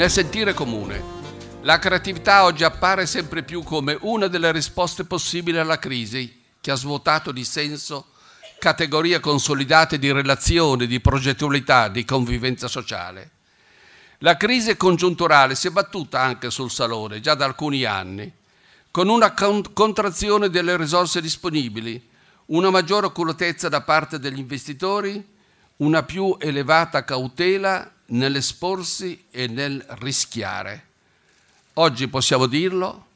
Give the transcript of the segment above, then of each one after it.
nel sentire comune. La creatività oggi appare sempre più come una delle risposte possibili alla crisi che ha svuotato di senso categorie consolidate di relazione, di progettualità, di convivenza sociale. La crisi congiunturale si è battuta anche sul salone già da alcuni anni, con una contrazione delle risorse disponibili, una maggiore oculatezza da parte degli investitori, una più elevata cautela nell'esporsi e nel rischiare. Oggi possiamo dirlo,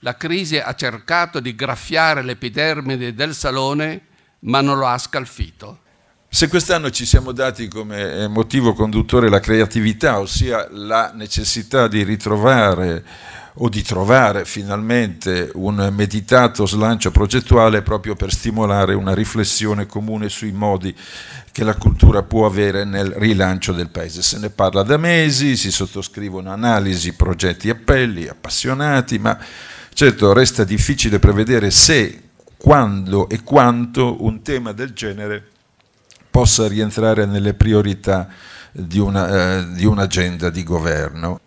la crisi ha cercato di graffiare l'epidermide del salone, ma non lo ha scalfito. Se quest'anno ci siamo dati come eh, motivo conduttore la creatività, ossia la necessità di ritrovare o di trovare finalmente un meditato slancio progettuale proprio per stimolare una riflessione comune sui modi che la cultura può avere nel rilancio del paese. Se ne parla da mesi, si sottoscrivono analisi, progetti, appelli, appassionati, ma certo resta difficile prevedere se, quando e quanto un tema del genere possa rientrare nelle priorità di, un'agenda eh, di, un di governo.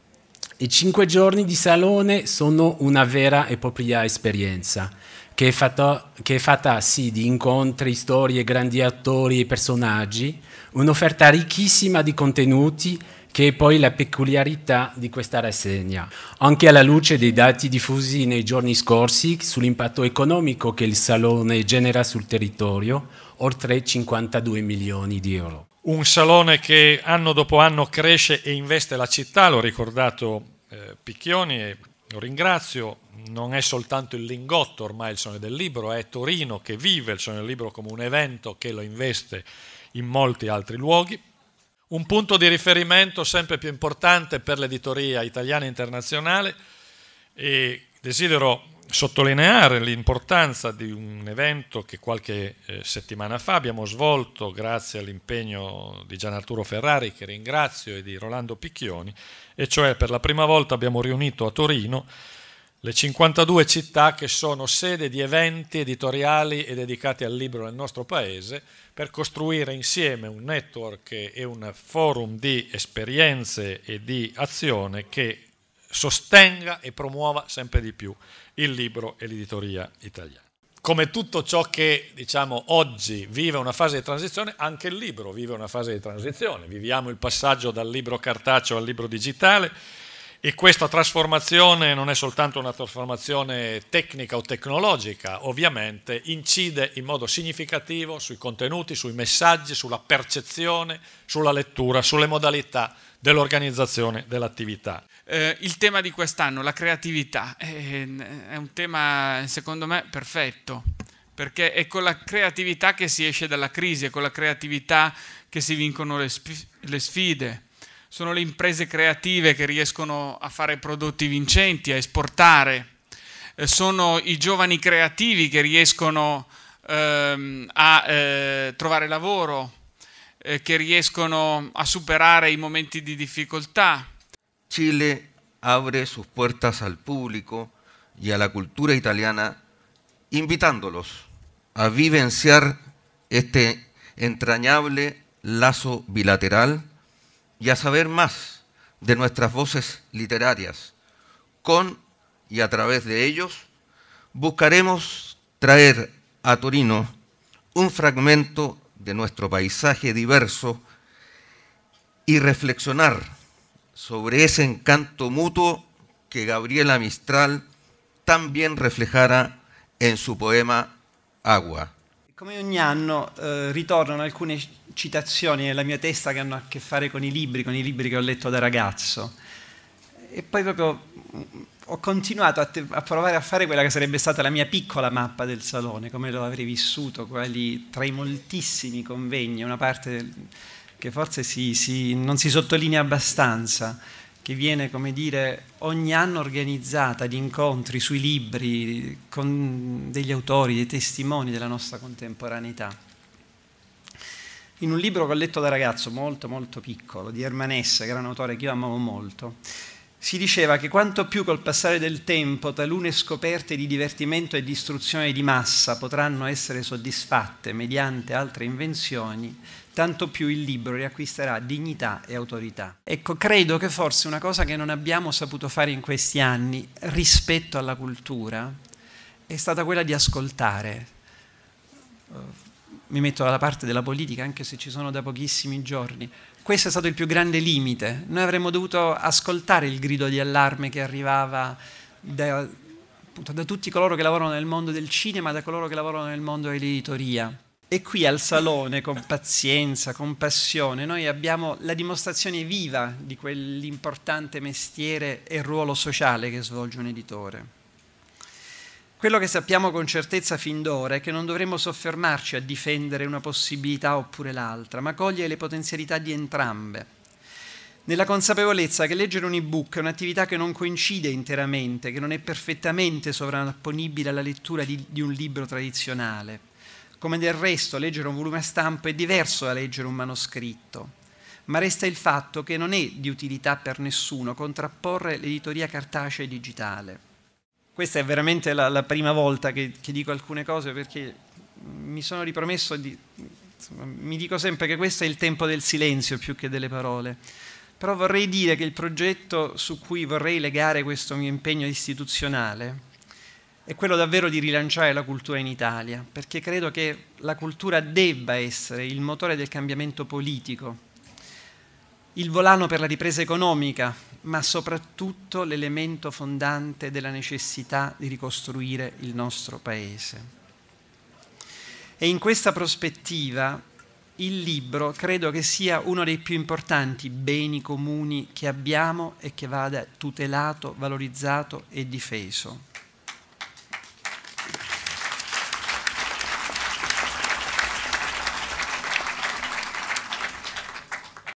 I cinque giorni di salone sono una vera e propria esperienza, che è, fatta, che è fatta sì di incontri, storie, grandi attori e personaggi, un'offerta ricchissima di contenuti che è poi la peculiarità di questa rassegna. Anche alla luce dei dati diffusi nei giorni scorsi sull'impatto economico che il Salone genera sul territorio, oltre 52 milioni di euro un salone che anno dopo anno cresce e investe la città, l'ho ricordato eh, Picchioni e lo ringrazio, non è soltanto il Lingotto ormai il Sogno del Libro, è Torino che vive il Sogno del Libro come un evento che lo investe in molti altri luoghi. Un punto di riferimento sempre più importante per l'editoria italiana e internazionale e desidero sottolineare l'importanza di un evento che qualche eh, settimana fa abbiamo svolto grazie all'impegno di Gian Arturo Ferrari, che ringrazio, e di Rolando Picchioni, e cioè per la prima volta abbiamo riunito a Torino le 52 città che sono sede di eventi editoriali e dedicati al libro nel nostro paese per costruire insieme un network e un forum di esperienze e di azione che sostenga e promuova sempre di più il libro e l'editoria italiana. Come tutto ciò che diciamo, oggi vive una fase di transizione, anche il libro vive una fase di transizione. Viviamo il passaggio dal libro cartaceo al libro digitale e questa trasformazione non è soltanto una trasformazione tecnica o tecnologica, ovviamente incide in modo significativo sui contenuti, sui messaggi, sulla percezione, sulla lettura, sulle modalità dell'organizzazione dell'attività. Eh, il tema di quest'anno, la creatività, eh, è un tema secondo me perfetto, perché è con la creatività che si esce dalla crisi, è con la creatività che si vincono le, le sfide sono le imprese creative che riescono a fare prodotti vincenti, a esportare, eh, sono i giovani creativi che riescono ehm, a eh, trovare lavoro, eh, che riescono a superare i momenti di difficoltà. Chile abre sus puertas al pubblico e alla cultura italiana invitandoli a vivenziare questo entrañable lazo bilaterale y a saber más de nuestras voces literarias. Con y a través de ellos buscaremos traer a Torino un fragmento de nuestro paisaje diverso y reflexionar sobre ese encanto mutuo que Gabriela Mistral también reflejara en su poema Agua. come ogni anno eh, ritornano alcune citazioni nella mia testa che hanno a che fare con i libri, con i libri che ho letto da ragazzo. E poi proprio mm, ho continuato a, te, a provare a fare quella che sarebbe stata la mia piccola mappa del salone, come lo avrei vissuto, quali tra i moltissimi convegni, una parte che forse si, si, non si sottolinea abbastanza che viene, come dire, ogni anno organizzata di incontri sui libri con degli autori, dei testimoni della nostra contemporaneità. In un libro che ho letto da ragazzo, molto molto piccolo, di Ermanessa, che era un autore che io amavo molto, si diceva che quanto più col passare del tempo talune scoperte di divertimento e distruzione di massa potranno essere soddisfatte mediante altre invenzioni, tanto più il libro riacquisterà dignità e autorità. Ecco, credo che forse una cosa che non abbiamo saputo fare in questi anni rispetto alla cultura è stata quella di ascoltare. Eh, mi metto dalla parte della politica, anche se ci sono da pochissimi giorni. Questo è stato il più grande limite. Noi avremmo dovuto ascoltare il grido di allarme che arrivava da, da tutti coloro che lavorano nel mondo del cinema, da coloro che lavorano nel mondo dell'editoria e qui al salone, con pazienza, con passione, noi abbiamo la dimostrazione viva di quell'importante mestiere e ruolo sociale che svolge un editore. Quello che sappiamo con certezza fin d'ora è che non dovremmo soffermarci a difendere una possibilità oppure l'altra, ma cogliere le potenzialità di entrambe. Nella consapevolezza che leggere un ebook è un'attività che non coincide interamente, che non è perfettamente sovrapponibile alla lettura di, di un libro tradizionale come del resto leggere un volume a stampo è diverso da leggere un manoscritto, ma resta il fatto che non è di utilità per nessuno contrapporre l'editoria cartacea e digitale. Questa è veramente la, la prima volta che, che, dico alcune cose perché mi sono ripromesso di... Insomma, mi dico sempre che questo è il tempo del silenzio più che delle parole però vorrei dire che il progetto su cui vorrei legare questo mio impegno istituzionale è quello davvero di rilanciare la cultura in Italia, perché credo che la cultura debba essere il motore del cambiamento politico, il volano per la ripresa economica, ma soprattutto l'elemento fondante della necessità di ricostruire il nostro Paese. E in questa prospettiva il libro credo che sia uno dei più importanti beni comuni che abbiamo e che vada tutelato, valorizzato e difeso